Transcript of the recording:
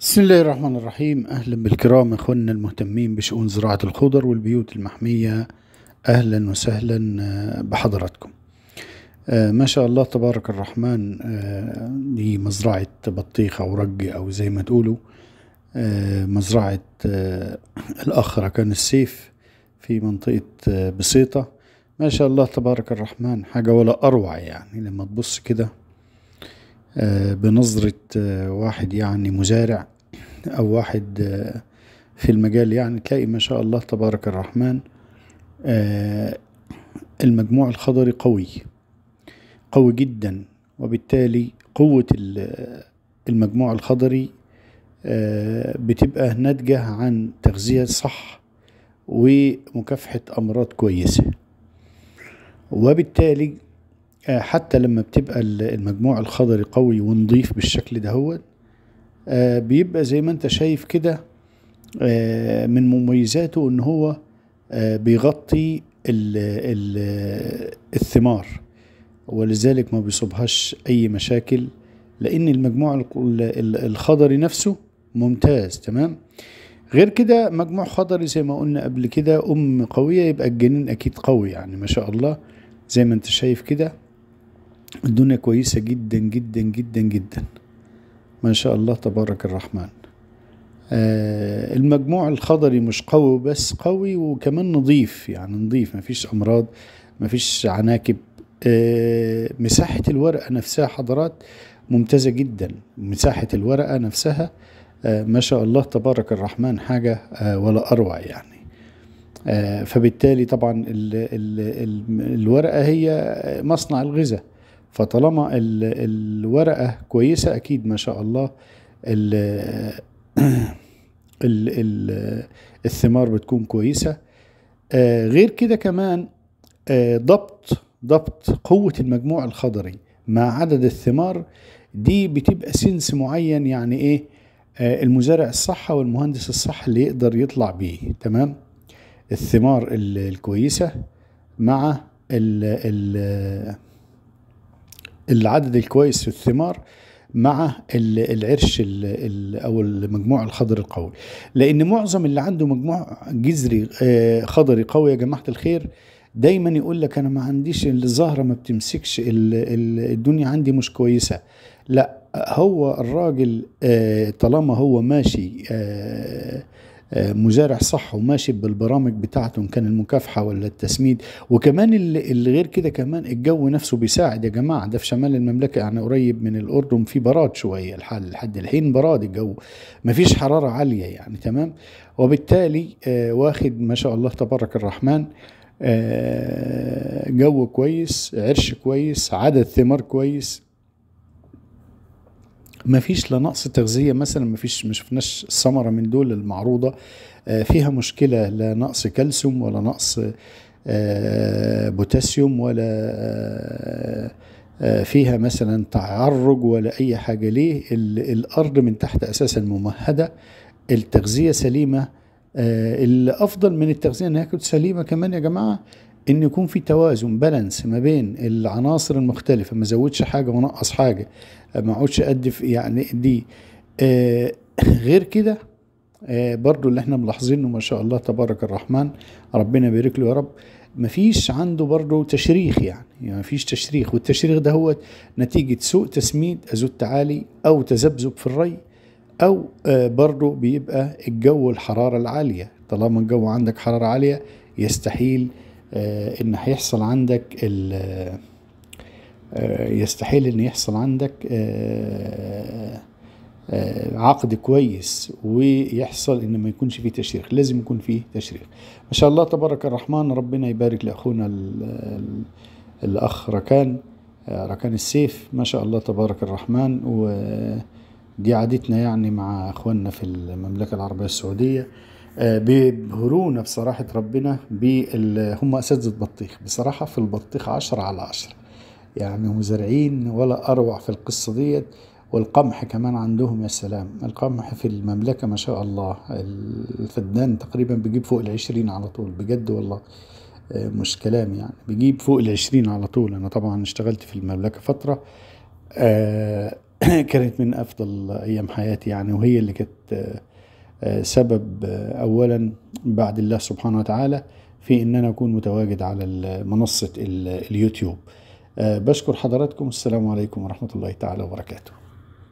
بسم الله الرحمن الرحيم أهلا بالكرام إخواننا المهتمين بشؤون زراعة الخضر والبيوت المحمية أهلا وسهلا آه، بحضراتكم آه، ما شاء الله تبارك الرحمن دي آه، مزرعة بطيخ أو رج أو زي ما تقولوا مزرعة الأخ ركان السيف في منطقة بسيطة ما شاء الله تبارك الرحمن حاجة ولا أروع يعني لما تبص كده آه، بنظرة آه، واحد يعني مزارع أو واحد آه، في المجال يعني تلاقي ما شاء الله تبارك الرحمن المجموع الخضري قوي قوي جدا وبالتالي قوة المجموع الخضري بتبقى ناتجة عن تغذية صح ومكافحة أمراض كويسة وبالتالي آه، حتى لما بتبقى المجموع الخضري قوي ونضيف بالشكل ده هو آه، بيبقى زي ما انت شايف كده آه، من مميزاته ان هو بيغطي ال ال الثمار ولذلك ما بيصبهاش اي مشاكل لان المجموع الخضري نفسه ممتاز تمام غير كده مجموع خضري زي ما قلنا قبل كده ام قويه يبقى الجنين اكيد قوي يعني ما شاء الله زي ما انت شايف كده الدنيا كويسة جدا جدا جدا جدا ما شاء الله تبارك الرحمن آه المجموع الخضري مش قوي بس قوي وكمان نظيف يعني نظيف مفيش أمراض مفيش عناكب آه مساحة الورقة نفسها حضرات ممتازة جدا مساحة الورقة نفسها آه ما شاء الله تبارك الرحمن حاجة آه، ولا أروع يعني آه، فبالتالي طبعا الورقة هي مصنع الغذاء فطالما الورقة كويسة أكيد ما شاء الله ال ال الـ الثمار بتكون كويسة آه، غير كده كمان آه، ضبط ضبط قوة المجموع الخضري مع عدد الثمار دي بتبقى سنس معين يعني ايه آه، المزارع الصح والمهندس الصح اللي يقدر يطلع بيه تمام الثمار الكويسة مع ال العدد الكويس في الثمار مع العرش الـ الـ او المجموع الخضر القوي لان معظم اللي عنده مجموع جذري آه، خضري قوي يا جماعه الخير دايما يقول لك انا ما عنديش الزهره ما بتمسكش الدنيا عندي مش كويسه لا هو الراجل آه، طالما هو ماشي آه، آه، مزارع صح وماشي بالبرامج بتاعته ان كان المكافحه ولا التسميد وكمان اللي غير كده كمان الجو نفسه بيساعد يا جماعه ده في شمال المملكه يعني قريب من الاردن في براد شويه الحال لحد الحين براد الجو مفيش حراره عاليه يعني تمام وبالتالي آه، واخد ما شاء الله تبارك الرحمن آه، جو كويس عرش كويس عدد ثمار كويس ما فيش لا نقص تغذيه مثلا ما فيش ما شفناش ثمره من دول المعروضه آه، فيها مشكله لا نقص كالسيوم ولا نقص آه، بوتاسيوم ولا آه، فيها مثلا تعرج ولا اي حاجه ليه الارض من تحت اساسا ممهده التغذيه سليمه الافضل من التغذيه انها تكون سليمه كمان يا جماعه ان يكون في توازن بالانس ما بين العناصر المختلفه ما زودش حاجه ونقص حاجه ما اقعدش قد يعني دي آه غير كده آه برضو اللي احنا ملاحظينه ما شاء الله تبارك الرحمن ربنا يبارك له يا رب ما فيش عنده برضه تشريخ يعني يعني فيش تشريخ والتشريخ ده هو نتيجة سوء تسميد أزوت عالي أو تذبذب في الري أو آه برضه بيبقى الجو الحرارة العالية طالما الجو عندك حرارة عالية يستحيل آه، ان هيحصل عندك آه، يستحيل ان يحصل عندك آه، عقد كويس ويحصل ان ما يكونش فيه تشريخ لازم يكون فيه تشريخ ما شاء الله تبارك الرحمن ربنا يبارك لاخونا الاخ ركان ركان السيف ما شاء الله تبارك الرحمن ودي عادتنا يعني مع اخواننا في المملكه العربيه السعوديه بيبهرونا آه، بصراحة ربنا هم أساتذة بطيخ بصراحة في البطيخ عشرة على عشرة يعني مزارعين ولا أروع في القصة ديت والقمح كمان عندهم يا سلام القمح في المملكة ما شاء الله الفدان تقريبا بيجيب فوق العشرين على طول بجد والله آه، مش كلام يعني بيجيب فوق العشرين على طول أنا طبعا اشتغلت في المملكة فترة آه، كانت من أفضل أيام حياتي يعني وهي اللي كانت سبب أولا بعد الله سبحانه وتعالى في أن أنا أكون متواجد على منصة اليوتيوب أه، بشكر حضراتكم السلام عليكم ورحمة الله تعالى وبركاته